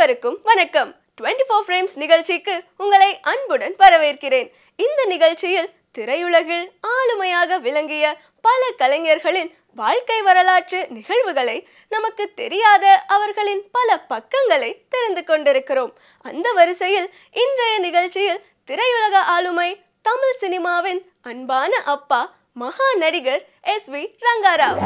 அனைவருக்கும் வணக்கம் twenty four frames நிகழ்ச்சிக்கு உங்களை அன்புடன் வரவேற்கிறேன் இந்த நிகழ்ச்சியில் திரையுலகில் ஆளுமையாக விளங்கிய பல கலைஞர்களின் வாழ்க்கை வரலாற்று நிகழ்வுகளை நமக்கு தெரியாத அவர்களின் பல பக்கங்களை தெரிந்து கொண்டிருக்கிறோம் அந்த வரிசையில் இன்றைய நிகழ்ச்சியில் திரையுலக ஆளுமை தமிழ் சினிமாவின் அன்பான அப்பா மகா நடிகர் எஸ் வி ரங்காராவ்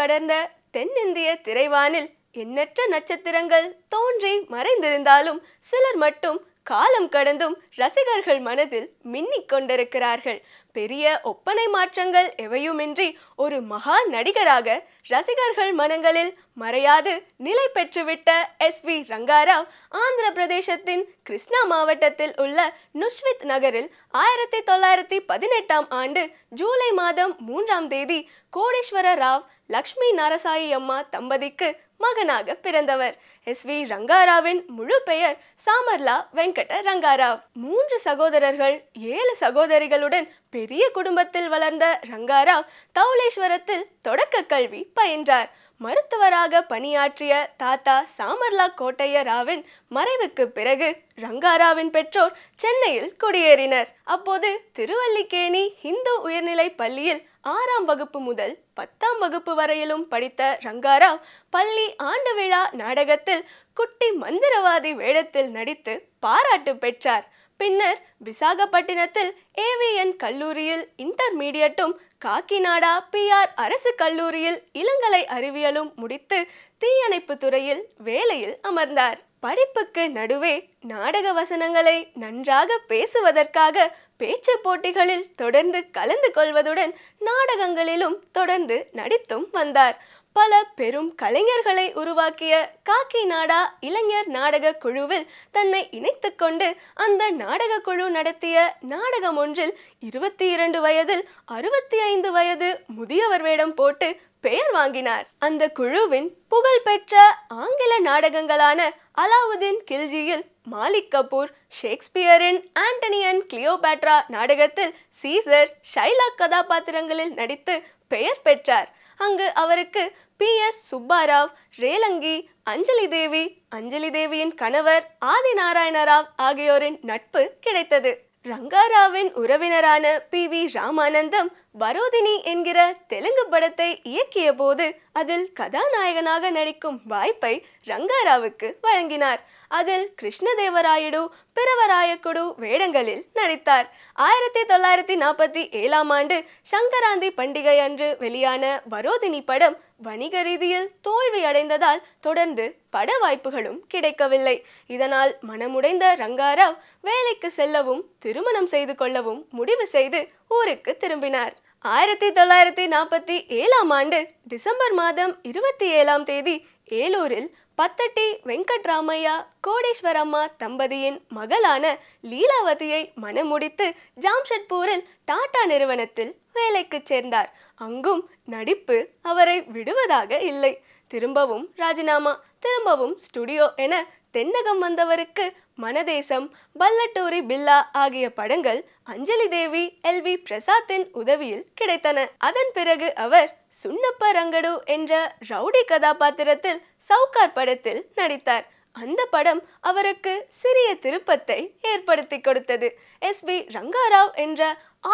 கடந்த தென்னிந்திய திரைவானில் எண்ணற்ற நட்சத்திரங்கள் தோன்றி மறைந்திருந்தாலும் சிலர் மட்டும் காலம் கடந்தும் ரசிகர்கள் மனதில் மின்னிக் கொண்டிருக்கிறார்கள் பெரிய ஒப்பனை மாற்றங்கள் எவையுமின்றி ஒரு மகா நடிகராக ரசிகர்கள் மனங்களில் மறையாது நிலை பெற்றுவிட்ட எஸ் வி ரங்காராவ் ஆந்திர பிரதேசத்தின் கிருஷ்ணா மாவட்டத்தில் உள்ள நுஷ்வித் நகரில் ஆயிரத்தி தொள்ளாயிரத்தி பதினெட்டாம் ஆண்டு ஜூலை மாதம் மூன்றாம் தேதி கோடீஸ்வர ராவ் லக்ஷ்மி நாரசாயி அம்மா தம்பதிக்கு மகனாக பிறந்தவர் எஸ் வி ரங்காராவின் முழு பெயர் சாமர்லா வெங்கட ரங்காராவ் மூன்று சகோதரர்கள் ஏழு சகோதரிகளுடன் பெரிய குடும்பத்தில் வளர்ந்த ரங்காராவ் தௌலேஸ்வரத்தில் தொடக்க கல்வி பயின்றார் மருத்துவராக பணியாற்றிய தாத்தா சாமர்லா கோட்டைய ராவின் மறைவுக்கு பிறகு ரங்காராவின் பெற்றோர் சென்னையில் குடியேறினர் அப்போது திருவல்லிக்கேணி இந்து உயர்நிலை பள்ளியில் ஆறாம் வகுப்பு முதல் பத்தாம் வகுப்பு வரையிலும் படித்த ரங்காராவ் பள்ளி ஆண்டு விழா நாடகத்தில் குட்டி மந்திரவாதி வேடத்தில் நடித்து பாராட்டு பெற்றார் பின்னர் விசாகப்பட்டினத்தில் ஏவிஎன் கல்லூரியில் இன்டர்மீடியட்டும் காக்கிநாடா பிஆர் அரசு கல்லூரியில் இளங்கலை அறிவியலும் முடித்து தீயணைப்பு துறையில் வேலையில் அமர்ந்தார் படிப்புக்கு நடுவே நாடக வசனங்களை நன்றாக பேசுவதற்காக பேச்சு போட்டிகளில் தொடர்ந்து கலந்து கொள்வதுடன் நாடகங்களிலும் தொடர்ந்து நடித்தும் வந்தார் பல பெரும் கலைஞர்களை உருவாக்கிய காக்கி நாடா இளைஞர் நாடக குழுவில் தன்னை இணைத்து கொண்டு அந்த நாடக குழு நடத்திய நாடகம் ஒன்றில் இருபத்தி இரண்டு வயதில் அறுபத்தி ஐந்து வயது முதியவர் வேடம் போட்டு பெயர் வாங்கினார் அந்த குழுவின் புகழ்பெற்ற ஆங்கில நாடகங்களான அலாவுதீன் கில்ஜியில் மாலிக் கபூர் ஷேக்ஸ்பியரின் ஆண்டனியன் அண்ட் கிளியோபேட்ரா நாடகத்தில் சீசர் ஷைலாக் கதாபாத்திரங்களில் நடித்து பெயர் பெற்றார் அங்கு அவருக்கு பி எஸ் சுப்பாராவ் ரேலங்கி அஞ்சலி தேவி அஞ்சலி தேவியின் கணவர் ஆதி ராவ் ஆகியோரின் நட்பு கிடைத்தது ரங்காராவின் உறவினரான பி வி ராமானந்தம் வரோதினி என்கிற தெலுங்கு படத்தை இயக்கிய போது அதில் கதாநாயகனாக நடிக்கும் வாய்ப்பை ரங்காராவுக்கு வழங்கினார் அதில் கிருஷ்ணதேவராயடு பிரவராயக்குடு வேடங்களில் நடித்தார் ஆயிரத்தி தொள்ளாயிரத்தி நாற்பத்தி ஏழாம் ஆண்டு சங்கராந்தி பண்டிகை அன்று வெளியான வரோதினி படம் வணிக ரீதியில் தோல்வி அடைந்ததால் தொடர்ந்து பட வாய்ப்புகளும் கிடைக்கவில்லை இதனால் மனமுடைந்த ரங்காராவ் வேலைக்கு செல்லவும் திருமணம் செய்து கொள்ளவும் முடிவு செய்து ஊருக்கு திரும்பினார் ஆயிரத்தி தொள்ளாயிரத்தி நாற்பத்தி ஏழாம் ஆண்டு டிசம்பர் மாதம் இருபத்தி ஏழாம் தேதி ஏலூரில் பத்தட்டி வெங்கட்ராமையா கோடீஸ்வரம்மா தம்பதியின் மகளான லீலாவதியை மனமுடித்து ஜாம்ஷெட்பூரில் டாடா நிறுவனத்தில் வேலைக்கு சேர்ந்தார் அங்கும் நடிப்பு அவரை விடுவதாக இல்லை திரும்பவும் ராஜினாமா திரும்பவும் ஸ்டுடியோ என தென்னகம் வந்தவருக்கு மனதேசம் பல்லட்டூரி பில்லா ஆகிய படங்கள் அஞ்சலி தேவி எல் வி பிரசாத்தின் உதவியில் கிடைத்தன அதன் பிறகு அவர் சுண்ணப்ப ரங்கடு என்ற ரவுடி கதாபாத்திரத்தில் சவுகார் படத்தில் நடித்தார் அந்த படம் அவருக்கு சிறிய திருப்பத்தை ஏற்படுத்தி கொடுத்தது எஸ் பி ரங்காராவ் என்ற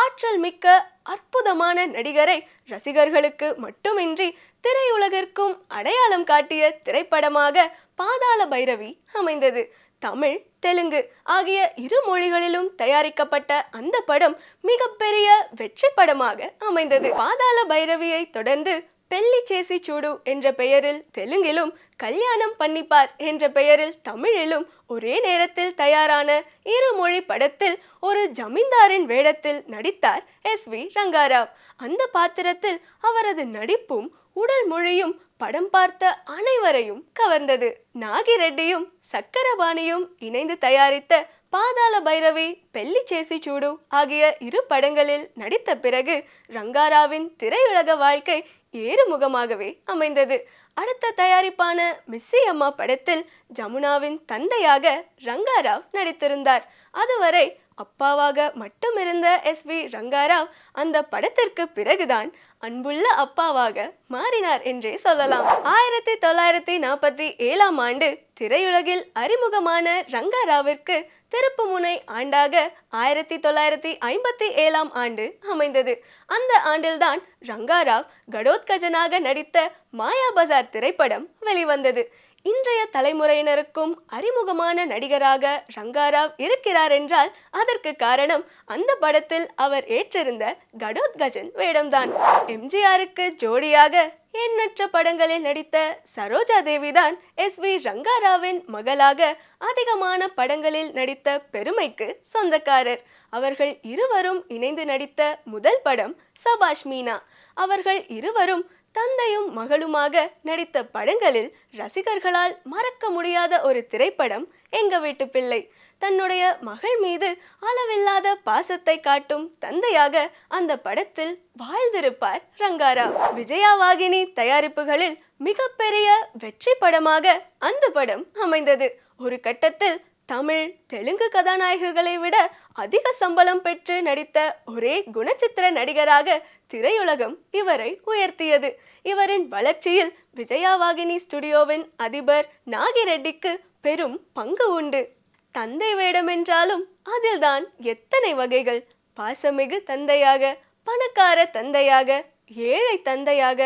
ஆற்றல் மிக்க அற்புதமான நடிகரை ரசிகர்களுக்கு மட்டுமின்றி திரையுலகிற்கும் அடையாளம் காட்டிய திரைப்படமாக பாதாள பைரவி அமைந்தது தமிழ் தெலுங்கு ஆகிய இரு மொழிகளிலும் தயாரிக்கப்பட்ட அந்த படம் மிகப்பெரிய வெற்றி படமாக அமைந்தது பாதாள பைரவியை தொடர்ந்து பெல்லி சேசி சூடு என்ற பெயரில் தெலுங்கிலும் கல்யாணம் பண்ணிப்பார் என்ற பெயரில் தமிழிலும் ஒரே நேரத்தில் தயாரான இரு மொழி படத்தில் ஒரு ஜமீன்தாரின் வேடத்தில் நடித்தார் எஸ் வி ரங்காராவ் அந்த பாத்திரத்தில் அவரது நடிப்பும் உடல் மொழியும் படம் பார்த்த அனைவரையும் கவர்ந்தது நாகிரெட்டியும் சக்கரபாணியும் இணைந்து தயாரித்த பாதாள பைரவி பெல்லி சேசி சூடு ஆகிய இரு படங்களில் நடித்த பிறகு ரங்காராவின் திரையுலக வாழ்க்கை ஏறுமுகமாகவே அமைந்தது அடுத்த தயாரிப்பான மிஸ்ஸி அம்மா படத்தில் ஜமுனாவின் தந்தையாக ரங்காராவ் நடித்திருந்தார் அதுவரை அப்பாவாக மட்டும் இருந்த எஸ் வி ரங்காராவ் அந்த படத்திற்கு பிறகுதான் அன்புள்ள அப்பாவாக மாறினார் என்றே சொல்லலாம் ஆயிரத்தி தொள்ளாயிரத்தி நாற்பத்தி ஏழாம் ஆண்டு திரையுலகில் அறிமுகமான ரங்காராவிற்கு திருப்பு முனை ஆண்டாக ஆயிரத்தி தொள்ளாயிரத்தி ஐம்பத்தி ஏழாம் ஆண்டு அமைந்தது அந்த ஆண்டில்தான் ரங்காராவ் கடோத்கஜனாக நடித்த மாயா பஜார் திரைப்படம் வெளிவந்தது இன்றைய தலைமுறையினருக்கும் அறிமுகமான நடிகராக ரங்காராவ் இருக்கிறார் என்றால் அதற்கு காரணம் அந்த படத்தில் அவர் ஏற்றிருந்த கடோத்கஜன் வேடம்தான் எம்ஜிஆருக்கு ஜோடியாக எண்ணற்ற படங்களில் நடித்த சரோஜா தேவி தான் எஸ் வி ரங்காராவின் மகளாக அதிகமான படங்களில் நடித்த பெருமைக்கு சொந்தக்காரர் அவர்கள் இருவரும் இணைந்து நடித்த முதல் படம் சபாஷ் மீனா அவர்கள் இருவரும் தந்தையும் மகளுமாக நடித்த படங்களில் ரசிகர்களால் மறக்க முடியாத ஒரு திரைப்படம் எங்க வீட்டு பிள்ளை தன்னுடைய மகள் மீது அளவில்லாத பாசத்தை காட்டும் தந்தையாக அந்த படத்தில் வாழ்ந்திருப்பார் ரங்காரா விஜயா வாகினி தயாரிப்புகளில் மிகப்பெரிய வெற்றி படமாக அந்த படம் அமைந்தது ஒரு கட்டத்தில் தமிழ் தெலுங்கு கதாநாயகர்களை விட அதிக சம்பளம் பெற்று நடித்த ஒரே குணச்சித்திர நடிகராக திரையுலகம் இவரை உயர்த்தியது இவரின் வளர்ச்சியில் விஜயாவாகினி ஸ்டுடியோவின் அதிபர் நாகிரெட்டிக்கு பெரும் பங்கு உண்டு தந்தை வேடமென்றாலும் அதில்தான் எத்தனை வகைகள் பாசமிகு தந்தையாக பணக்கார தந்தையாக ஏழை தந்தையாக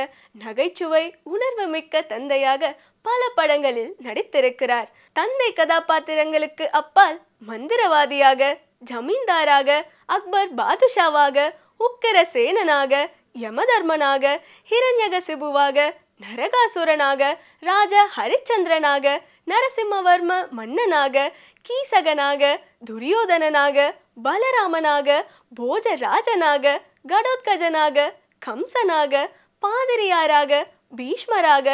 நகைச்சுவை உணர்வு மிக்க தந்தையாக பல படங்களில் நடித்திருக்கிறார் தந்தை கதாபாத்திரங்களுக்கு அப்பால் மந்திரவாதியாக ஜமீன்தாராக அக்பர் பாதுஷாவாக உக்கர சேனனாக யமதர்மனாக சிபுவாக நரகாசுரனாக ராஜா ஹரிச்சந்திரனாக நரசிம்மவர்ம மன்னனாக கீசகனாக துரியோதனனாக பலராமனாக போஜராஜனாக கடோத்கஜனாக கம்சனாக பாதிரியாராக பீஷ்மராக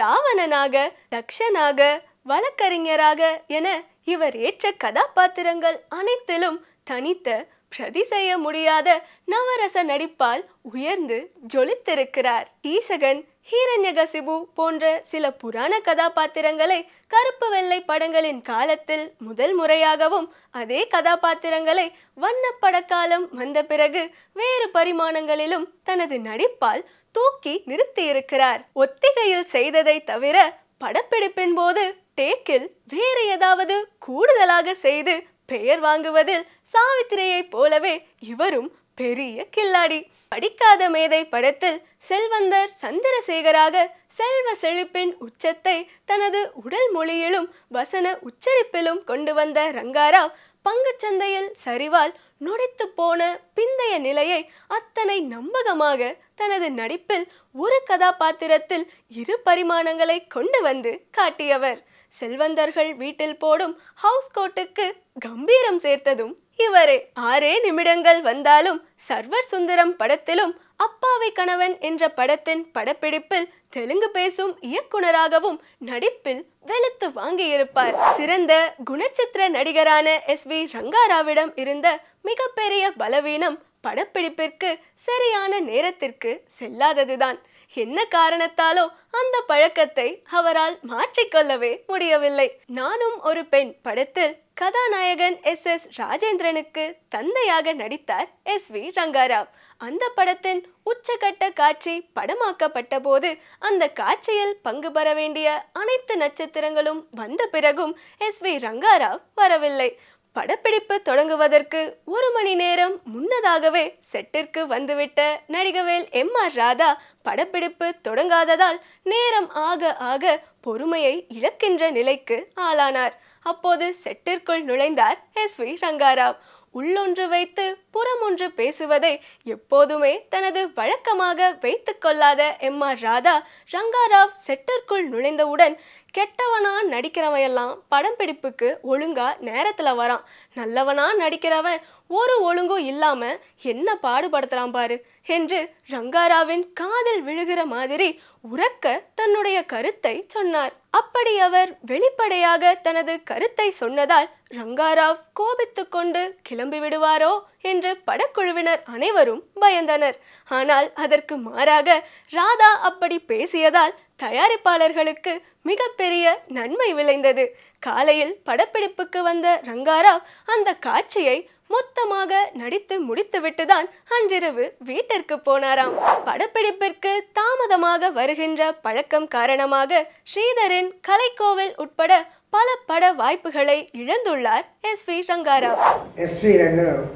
ராவணனாக தக்ஷனாக வழக்கறிஞராக என இவர் ஏற்ற கதாபாத்திரங்கள் அனைத்திலும் தனித்த பிரதி செய்ய முடியாத நவரச நடிப்பால் உயர்ந்து ஜொலித்திருக்கிறார் ஈசகன் ஹீரண்யகசிபு போன்ற சில புராண கதாபாத்திரங்களை கருப்பு வெள்ளை படங்களின் காலத்தில் முதல் முறையாகவும் அதே கதாபாத்திரங்களை வண்ணப்பட காலம் வந்த பிறகு வேறு பரிமாணங்களிலும் தனது நடிப்பால் தூக்கி நிறுத்தியிருக்கிறார் ஒத்திகையில் செய்ததை தவிர படப்பிடிப்பின் போது டேக்கில் வேறு ஏதாவது கூடுதலாக செய்து பெயர் வாங்குவதில் சாவித்திரியைப் போலவே இவரும் பெரிய கில்லாடி படிக்காத மேதை படத்தில் செல்வந்தர் சந்திரசேகராக செல்வ செழிப்பின் உச்சத்தை தனது உடல் மொழியிலும் வசன உச்சரிப்பிலும் கொண்டு வந்த ரங்காராவ் பங்குச்சந்தையில் சரிவால் நுடைத்து போன பிந்தைய நிலையை அத்தனை நம்பகமாக தனது நடிப்பில் ஒரு கதாபாத்திரத்தில் இரு பரிமாணங்களை கொண்டு வந்து காட்டியவர் செல்வந்தர்கள் வீட்டில் போடும் ஹவுஸ் கோட்டுக்கு கம்பீரம் சேர்த்ததும் இவரே ஆறே நிமிடங்கள் வந்தாலும் சர்வர் சுந்தரம் படத்திலும் அப்பாவை கணவன் என்ற படத்தின் படப்பிடிப்பில் தெலுங்கு பேசும் இயக்குனராகவும் நடிப்பில் வெளுத்து வாங்கியிருப்பார் சிறந்த குணச்சித்திர நடிகரான எஸ் வி ரங்காராவிடம் இருந்த மிகப்பெரிய பலவீனம் படப்பிடிப்பிற்கு சரியான நேரத்திற்கு செல்லாததுதான் என்ன காரணத்தாலோ அந்த பழக்கத்தை அவரால் மாற்றிக்கொள்ளவே முடியவில்லை நானும் ஒரு பெண் படத்தில் கதாநாயகன் எஸ் எஸ் ராஜேந்திரனுக்கு தந்தையாக நடித்தார் எஸ் வி ரங்காராவ் அந்த படத்தின் உச்சகட்ட காட்சி படமாக்கப்பட்ட போது அந்த காட்சியில் பங்கு பெற வேண்டிய அனைத்து நட்சத்திரங்களும் வந்த பிறகும் எஸ் வி ரங்காராவ் வரவில்லை படப்பிடிப்பு தொடங்குவதற்கு ஒரு மணி நேரம் முன்னதாகவே செட்டிற்கு வந்துவிட்ட நடிகவேல் எம் ஆர் ராதா படப்பிடிப்பு தொடங்காததால் நேரம் ஆக ஆக பொறுமையை இழக்கின்ற நிலைக்கு ஆளானார் அப்போது செட்டிற்குள் நுழைந்தார் எஸ் வி ரங்காராவ் உள்ளொன்று வைத்து புறமொன்று பேசுவதை எப்போதுமே தனது வழக்கமாக வைத்து கொள்ளாத எம் ஆர் ராதா ரங்காராவ் செட்டிற்குள் நுழைந்தவுடன் கெட்டவனா நடிக்கிறவன் எல்லாம் படம் பிடிப்புக்கு ஒழுங்கா நேரத்தில் வரான் நல்லவனா நடிக்கிறவன் ஒரு ஒழுங்கும் இல்லாம என்ன பாடுபடுத்துறான் பாரு என்று ரங்காராவின் காதில் விழுகிற மாதிரி உறக்க தன்னுடைய கருத்தை சொன்னார் அப்படி அவர் வெளிப்படையாக தனது கருத்தை சொன்னதால் ரங்காராவ் கோபித்து கொண்டு கிளம்பி விடுவாரோ என்று படக்குழுவினர் அனைவரும் பயந்தனர் ஆனால் அதற்கு மாறாக ராதா அப்படி பேசியதால் தயாரிப்பாளர்களுக்கு மிகப்பெரிய நன்மை விளைந்தது காலையில் படப்பிடிப்புக்கு வந்த ரங்காராவ் அந்த காட்சியை மொத்தமாக நடித்து முடித்துவிட்டுதான் அன்றிரவு வீட்டிற்கு போனாராம் படப்பிடிப்பிற்கு தாமதமாக வருகின்ற பழக்கம் காரணமாக ஸ்ரீதரின் கலைக்கோவில் உட்பட பல பட வாய்ப்புகளை இழந்துள்ளார் S V Rangarao S V Rangarao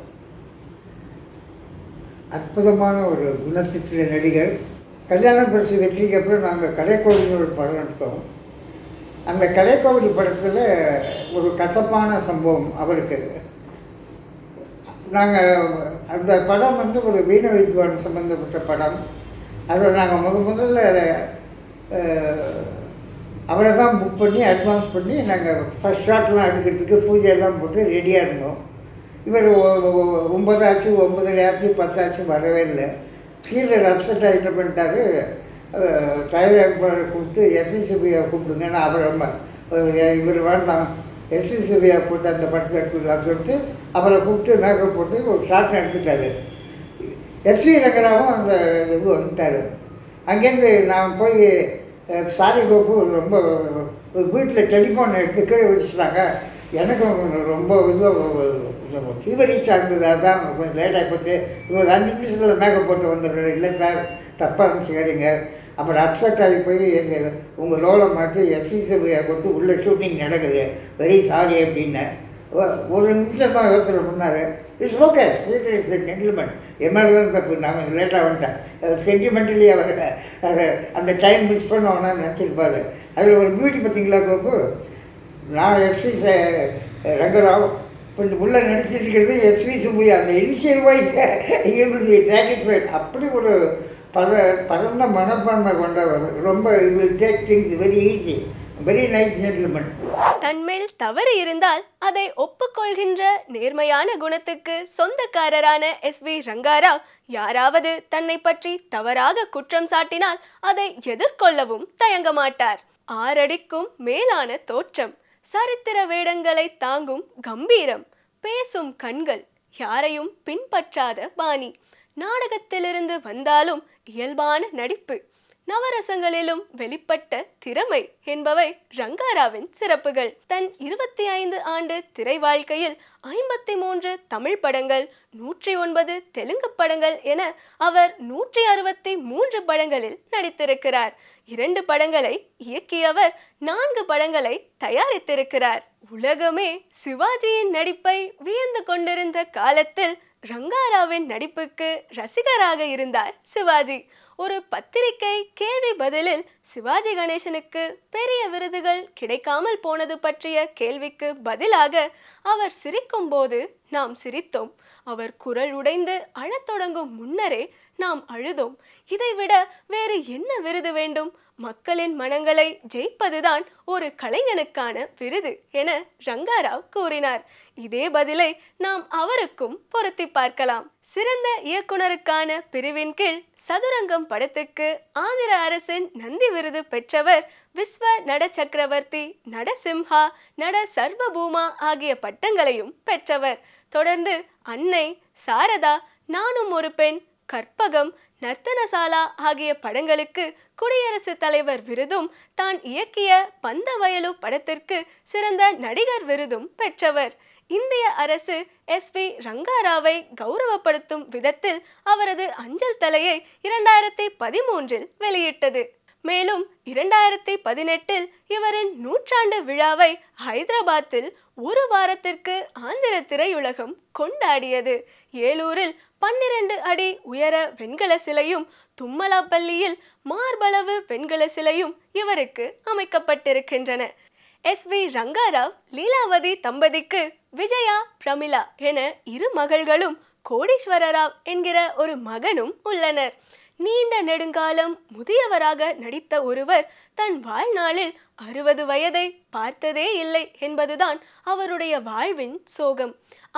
அற்புதமான ஒரு குணசித்திர நடிகர் கல்யாணம் பரிசு வெற்றிக்கு அப்புறம் நாங்கள் கலைக்கோவில் ஒரு படம் எடுத்தோம் அந்த கலைக்கோவடி படத்தில் ஒரு கசப்பான சம்பவம் அவருக்கு நாங்கள் அந்த படம் வந்து ஒரு வீண வித்வான் சம்மந்தப்பட்ட படம் அதில் நாங்கள் முத முதல்ல அவரை தான் புக் பண்ணி அட்வான்ஸ் பண்ணி நாங்கள் ஃபஸ்ட் ஷாட்லாம் எடுக்கிறதுக்கு பூஜையெல்லாம் போட்டு ரெடியாக இருந்தோம் இவர் ஒன்பதாச்சு ஒம்பதரை ஆச்சு பத்தாச்சு வரவே இல்லை சீதை அப்செட் என்ன பண்ணிட்டாரு தயாரிப்பாளரை கூப்பிட்டு எஸ்எஸ்பியை கூப்பிடுங்கன்னா அவரை இவர் வேண்டாம் எஸ்எஸ்பியை போட்டு அந்த படத்தை எடுத்துக்கலாம் சொல்லிட்டு அவரை கூப்பிட்டு மேக்கப் போட்டு ஒரு ஷார்ட் எடுத்துட்டாரு எஸ்வி ரங்கராவும் அந்த இதுக்கு வந்துட்டார் அங்கேருந்து நான் போய் சாரி கோப்பு ரொம்ப வீட்டில் டெலிஃபோன் எடுத்து வச்சுட்டாங்க எனக்கும் ரொம்ப இதுவாக ஃபீவர் ரீச் தான் அதான் கொஞ்சம் லேட் போச்சு இவர் அஞ்சு நிமிஷத்தில் மேக்கப் போட்டு வந்துடுறாரு இல்லை சார் தப்பாக இருந்துச்சு கேடுங்க அப்புறம் அப்செட் ஆகி போய் உங்கள் லோலை மாற்றி எஸ்பி கொடுத்து உள்ளே ஷூட்டிங் நடக்குது வெரி சாரி அப்படின்னு ஒரு தான் யோசனை பண்ணார் இட்ஸ் ஓகே சீக்கிரம் இஸ் ஜென்டில்மெண்ட் எம்எல்ஏன் தப்பு நான் கொஞ்சம் லேட்டாக வந்துட்டேன் சென்டிமெண்டலி அவர் அந்த டைம் மிஸ் பண்ணுவோம்னா நினச்சிருப்பாரு அதில் ஒரு பியூட்டி பார்த்தீங்களா கோப்பு நான் எஸ்பி ரங்கராவ் கொஞ்சம் உள்ள நடிச்சிருக்கிறது எஸ் வி சுப்பையா அந்த இனிஷியல் வாய்ஸை இவருக்கு சாட்டிஸ்ஃபைட் அப்படி ஒரு பர பரந்த மனப்பான்மை கொண்டவர் ரொம்ப will take things very easy very nice gentleman தன்மேல் தவறு இருந்தால் அதை ஒப்புக்கொள்கின்ற நேர்மையான குணத்துக்கு சொந்தக்காரரான எஸ் வி ரங்காராவ் யாராவது தன்னை பற்றி தவறாக குற்றம் சாட்டினால் அதை எதிர்கொள்ளவும் தயங்க மாட்டார் ஆறடிக்கும் மேலான தோற்றம் சரித்திர வேடங்களை தாங்கும் கம்பீரம் பேசும் கண்கள் யாரையும் பின்பற்றாத பாணி நாடகத்திலிருந்து வந்தாலும் இயல்பான நடிப்பு நவரசங்களிலும் வெளிப்பட்ட திறமை என்பவை ரங்காராவின் சிறப்புகள் தன் இருபத்தி ஐந்து ஆண்டு திரை வாழ்க்கையில் ஐம்பத்தி மூன்று தமிழ் படங்கள் நூற்றி ஒன்பது தெலுங்கு படங்கள் என அவர் நூற்றி அறுபத்தி மூன்று படங்களில் நடித்திருக்கிறார் இரண்டு படங்களை இயக்கியவர் நான்கு படங்களை தயாரித்திருக்கிறார் உலகமே சிவாஜியின் நடிப்பை வியந்து கொண்டிருந்த காலத்தில் ரங்காராவின் நடிப்புக்கு ரசிகராக இருந்தார் சிவாஜி ஒரு பத்திரிகை கேள்வி பதிலில் சிவாஜி கணேசனுக்கு பெரிய விருதுகள் கிடைக்காமல் போனது பற்றிய கேள்விக்கு பதிலாக அவர் சிரிக்கும் போது நாம் சிரித்தோம் அவர் குரல் உடைந்து அழத் தொடங்கும் முன்னரே நாம் அழுதோம் இதைவிட வேறு என்ன விருது வேண்டும் மக்களின் மனங்களை ஜெயிப்பதுதான் ஒரு கலைஞனுக்கான விருது என ரங்காராவ் கூறினார் இதே பதிலை நாம் அவருக்கும் பொருத்தி பார்க்கலாம் சிறந்த இயக்குனருக்கான பிரிவின் கீழ் சதுரங்கம் படத்துக்கு ஆந்திர அரசின் நந்தி விருது பெற்றவர் விஸ்வ நட சக்கரவர்த்தி நடசிம்ஹா நட சர்வபூமா ஆகிய பட்டங்களையும் பெற்றவர் தொடர்ந்து அன்னை சாரதா நானும் ஒரு பெண் கற்பகம் நர்த்தனசாலா ஆகிய படங்களுக்கு குடியரசுத் தலைவர் விருதும் தான் இயக்கிய பந்தவயலு படத்திற்கு சிறந்த நடிகர் விருதும் பெற்றவர் இந்திய அரசு எஸ் வி ரங்காராவை கௌரவப்படுத்தும் விதத்தில் அவரது அஞ்சல் தலையை இரண்டாயிரத்தி பதிமூன்றில் வெளியிட்டது மேலும் இரண்டாயிரத்தி பதினெட்டில் இவரின் நூற்றாண்டு விழாவை ஹைதராபாத்தில் ஒரு வாரத்திற்கு ஆந்திர திரையுலகம் கொண்டாடியது ஏலூரில் பன்னிரண்டு அடி உயர வெண்கல சிலையும் தும்மலாப்பள்ளியில் மார்பளவு வெண்கல சிலையும் இவருக்கு அமைக்கப்பட்டிருக்கின்றன எஸ் வி ரங்காராவ் லீலாவதி தம்பதிக்கு விஜயா பிரமிளா என இரு மகள்களும் கோடீஸ்வரராவ் என்கிற ஒரு மகனும் உள்ளனர் நீண்ட நெடுங்காலம் முதியவராக நடித்த ஒருவர் தன் வாழ்நாளில் அறுபது வயதை பார்த்ததே இல்லை என்பதுதான் அவருடைய வாழ்வின் சோகம்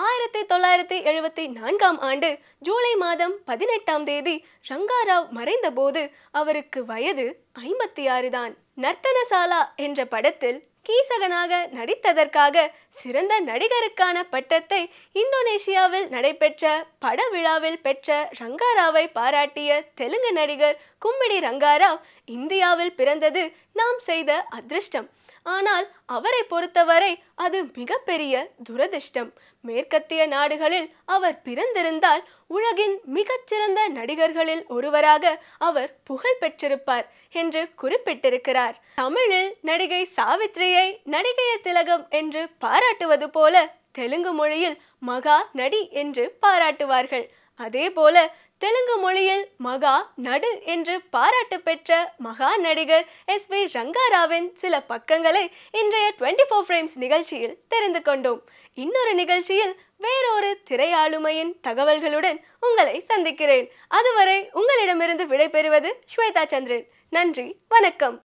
ஆயிரத்தி தொள்ளாயிரத்தி எழுபத்தி நான்காம் ஆண்டு ஜூலை மாதம் பதினெட்டாம் தேதி ரங்காராவ் மறைந்தபோது அவருக்கு வயது ஐம்பத்தி ஆறு தான் நர்த்தனசாலா என்ற படத்தில் கீசகனாக நடித்ததற்காக சிறந்த நடிகருக்கான பட்டத்தை இந்தோனேஷியாவில் நடைபெற்ற பட விழாவில் பெற்ற ரங்காராவை பாராட்டிய தெலுங்கு நடிகர் கும்மிடி ரங்காராவ் இந்தியாவில் பிறந்தது நாம் செய்த அதிர்ஷ்டம் ஆனால் அவரை பொறுத்தவரை அது மிகப்பெரிய துரதிர்ஷ்டம் மேற்கத்திய நாடுகளில் அவர் பிறந்திருந்தால் உலகின் மிகச்சிறந்த நடிகர்களில் ஒருவராக அவர் புகழ் பெற்றிருப்பார் என்று குறிப்பிட்டிருக்கிறார் தமிழில் நடிகை சாவித்ரியை நடிகைய திலகம் என்று பாராட்டுவது போல தெலுங்கு மொழியில் மகா நடி என்று பாராட்டுவார்கள் அதேபோல தெலுங்கு மொழியில் மகா நடு என்று பாராட்டு பெற்ற மகா நடிகர் எஸ் வி ரங்காராவின் சில பக்கங்களை இன்றைய டுவெண்ட்டி ஃபோர் ஃப்ரேம்ஸ் நிகழ்ச்சியில் தெரிந்து கொண்டோம் இன்னொரு நிகழ்ச்சியில் வேறொரு திரையாளுமையின் தகவல்களுடன் உங்களை சந்திக்கிறேன் அதுவரை உங்களிடமிருந்து விடைபெறுவது ஸ்வேதா சந்திரன் நன்றி வணக்கம்